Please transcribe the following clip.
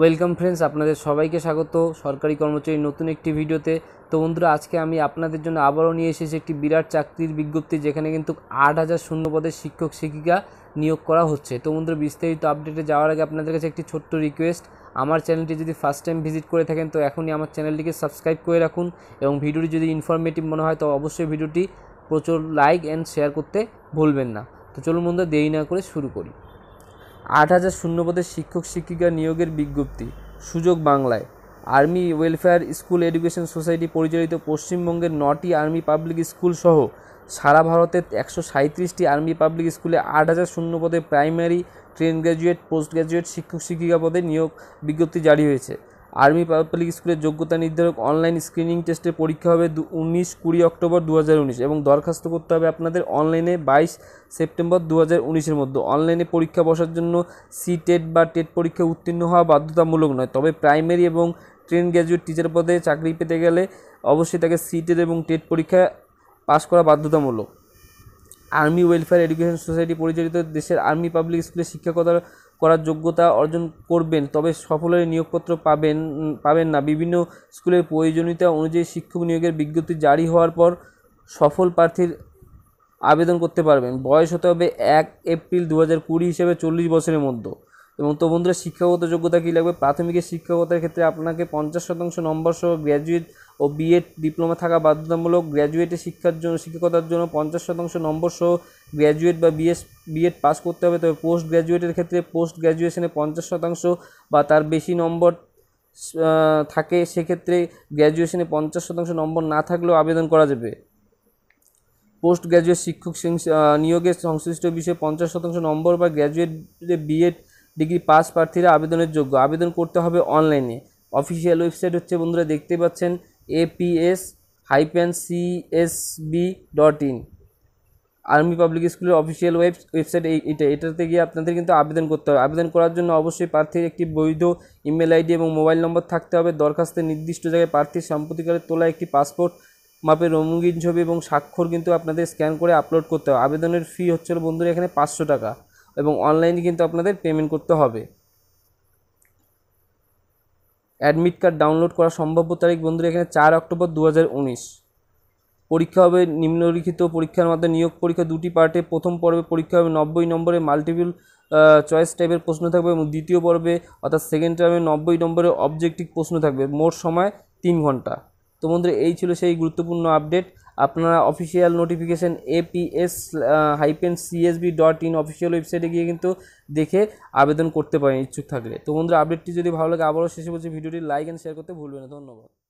welcome friends আপনাদের সবাইকে স্বাগত সরকারি কর্মচারী নতুন একটি ভিডিওতে তো বন্ধুরা আজকে আমি আপনাদের জন্য আবারও নিয়ে এসেছি একটি বিরাট চাকরির বিজ্ঞপ্তি যেখানে কিন্তু আট হাজার শূন্য পদে শিক্ষক শিক্ষিকা নিয়োগ করা হচ্ছে তো বন্ধুরা বিস্তারিত আপডেটে যাওয়ার আগে আপনাদের কাছে একটি ছোট্ট রিকোয়েস্ট আমার চ্যানেলটি যদি ফার্স্ট টাইম ভিজিট করে থাকেন তো এখনই আমার চ্যানেলটিকে সাবস্ক্রাইব করে রাখুন এবং ভিডিওটি যদি ইনফরমেটিভ মনে হয় তো অবশ্যই ভিডিওটি প্রচুর লাইক অ্যান্ড শেয়ার করতে ভুলবেন না তো চলুন বন্ধুরা দেরি না করে শুরু করি আট হাজার শূন্যপদে শিক্ষক শিক্ষিকা নিয়োগের বিজ্ঞপ্তি সুযোগ বাংলায় army welfare school education society পরিচালিত পশ্চিমবঙ্গের নটি আর্মি পাবলিক স্কুল সহ সারা ভারতে একশো সাঁত্রিশটি আর্মি পাবলিক স্কুলে আট হাজার শূন্য পদে primary train graduate post graduate শিক্ষক শিক্ষিকা পদে নিয়োগ বিজ্ঞপ্তি জারি হয়েছে আর্মি পাবলিক স্কুলের যোগ্যতা নির্ধারক অনলাইন স্ক্রিনিং টেস্টের পরীক্ষা হবে উনিশ কুড়ি অক্টোবর দু এবং দরখাস্ত করতে হবে আপনাদের অনলাইনে বাইশ সেপ্টেম্বর দু হাজার মধ্যে অনলাইনে পরীক্ষা বসার জন্য সি টেট e বা টেট e পরীক্ষা উত্তীর্ণ হওয়া বাধ্যতামূলক নয় তবে প্রাইমারি এবং ট্রেন গ্র্যাজুয়েট টিচার পদে চাকরি পেতে গেলে অবশ্যই তাকে সি টেট e এবং টেট পরীক্ষা পাশ করা বাধ্যতামূলক আর্মি ওয়েলফেয়ার এডুকেশন সোসাইটি পরিচালিত দেশের আর্মি পাবলিক স্কুলের শিক্ষকতার করার যোগ্যতা অর্জন করবেন তবে সফলের নিয়োগপত্র পাবেন পাবেন না বিভিন্ন স্কুলের প্রয়োজনীয়তা অনুযায়ী শিক্ষক নিয়োগের বিজ্ঞপ্তি জারি হওয়ার পর সফল প্রার্থীর আবেদন করতে পারবেন বয়স হতে হবে এক এপ্রিল দু হাজার কুড়ি হিসেবে চল্লিশ বছরের মধ্যে এবং তো বন্ধুরা শিক্ষাগত যোগ্যতা কী লাগবে প্রাথমিকের শিক্ষাগতার ক্ষেত্রে আপনাকে পঞ্চাশ শতাংশ নম্বর সহ গ্র্যাজুয়েট ও বিএড ডিপ্লোমা থাকা বাধ্যতামূলক গ্র্যাজুয়েটে শিক্ষার জন্য শিক্ষকতার জন্য পঞ্চাশ শতাংশ নম্বর সহ গ্র্যাজুয়েট বা বিএস বিএড পাস করতে হবে তবে পোস্ট গ্র্যাজুয়েটের ক্ষেত্রে পোস্ট গ্র্যাজুয়েশনে পঞ্চাশ শতাংশ বা তার বেশি নম্বর থাকে সেক্ষেত্রে গ্র্যাজুয়েশনে পঞ্চাশ শতাংশ নম্বর না থাকলেও আবেদন করা যাবে পোস্ট গ্র্যাজুয়েট শিক্ষক নিয়োগের সংশ্লিষ্ট বিষয়ে পঞ্চাশ শতাংশ নম্বর বা গ্র্যাজুয়েট বিএড ডিগ্রি পাস প্রার্থীরা আবেদনের যোগ্য আবেদন করতে হবে অনলাইনে অফিসিয়াল ওয়েবসাইট হচ্ছে বন্ধুরা দেখতে পাচ্ছেন APS hyphen CSB dot in army public স্কুলের অফিসিয়াল ওয়েব ওয়েবসাইট এটা এটাতে গিয়ে আপনাদের কিন্তু আবেদন করতে হবে আবেদন করার জন্য অবশ্যই প্রার্থীর একটি বৈধ ইমেল আইডি এবং মোবাইল নম্বর থাকতে হবে দরখাস্তের নির্দিষ্ট জায়গায় প্রার্থীর সাম্প্রতিককালে তোলা একটি পাসপোর্ট মাপের রঙিন ছবি এবং স্বাক্ষর কিন্তু আপনাদের স্ক্যান করে আপলোড করতে হবে আবেদনের ফি হচ্ছে বন্ধুরা এখানে পাঁচশো টাকা এবং অনলাইনে কিন্তু আপনাদের পেমেন্ট করতে হবে অ্যাডমিট কার্ড ডাউনলোড করা সম্ভাব্য তারিখ বন্ধুরা এখানে চার অক্টোবর দু পরীক্ষা হবে নিম্নলিখিত পরীক্ষার মধ্যে নিয়োগ পরীক্ষা দুটি পার্টে প্রথম পর্বে পরীক্ষা হবে নব্বই নম্বরে মাল্টিপল চয়েস টাইপের প্রশ্ন থাকবে এবং দ্বিতীয় পর্বে অর্থাৎ সেকেন্ড টাইমে নব্বই নম্বরে অবজেক্টিভ প্রশ্ন থাকবে মোট সময় তিন ঘন্টা তো বন্ধুরা এই ছিল সেই গুরুত্বপূর্ণ আপডেট আপনারা official notification APS hyphen CSB dot in official ওয়েবসাইটে গিয়ে কিন্তু দেখে আবেদন করতে পারেন ইচ্ছুক থাকলে তো বন্ধুরা আপডেটটি যদি ভালো লাগে আবারও শেষে বলছি ভিডিওটি লাইক অ্যান্ড শেয়ার করতে ভুলবেন না ধন্যবাদ